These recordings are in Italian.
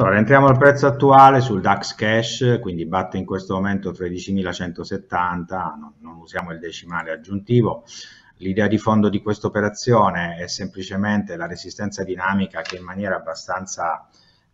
Allora, entriamo al prezzo attuale sul DAX Cash, quindi batte in questo momento 13.170, non, non, usiamo il decimale aggiuntivo. L'idea di fondo di questa operazione è semplicemente la resistenza dinamica che in maniera abbastanza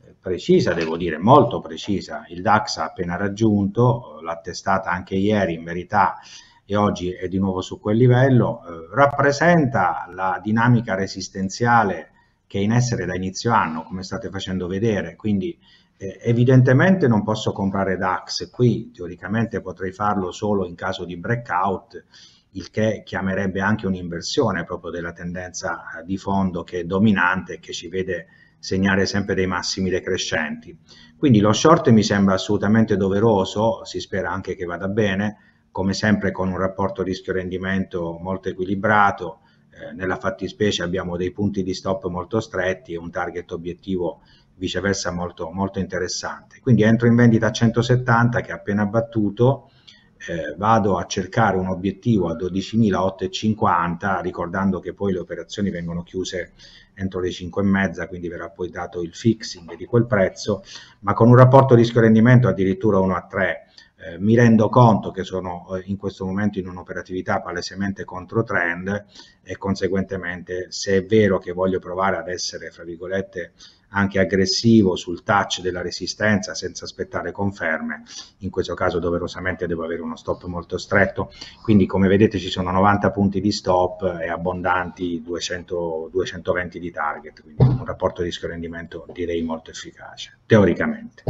eh, precisa, devo dire molto precisa, il DAX ha appena raggiunto, l'ha testata anche ieri in verità e oggi è di nuovo su quel livello, eh, rappresenta la dinamica resistenziale che è in essere da inizio anno, come state facendo vedere. Quindi eh, evidentemente non posso comprare DAX qui, teoricamente potrei farlo solo in caso di breakout, il che chiamerebbe anche un'inversione proprio della tendenza eh, di fondo che è dominante e che ci vede segnare sempre dei massimi decrescenti. Quindi lo short mi sembra assolutamente doveroso, si spera anche che vada bene, come sempre con un rapporto rischio-rendimento molto equilibrato, eh, nella fattispecie abbiamo dei punti di stop molto stretti e un target obiettivo viceversa molto, molto interessante. Quindi entro in vendita a 170 che è appena battuto, eh, vado a cercare un obiettivo a 12.850 ricordando che poi le operazioni vengono chiuse entro le 5,5 quindi verrà poi dato il fixing di quel prezzo ma con un rapporto rischio rendimento addirittura 1 a 3 eh, mi rendo conto che sono eh, in questo momento in un'operatività palesemente contro trend e conseguentemente se è vero che voglio provare ad essere, fra virgolette, anche aggressivo sul touch della resistenza senza aspettare conferme, in questo caso doverosamente devo avere uno stop molto stretto, quindi come vedete ci sono 90 punti di stop e abbondanti 200, 220 di target, quindi un rapporto rischio-rendimento direi molto efficace, teoricamente.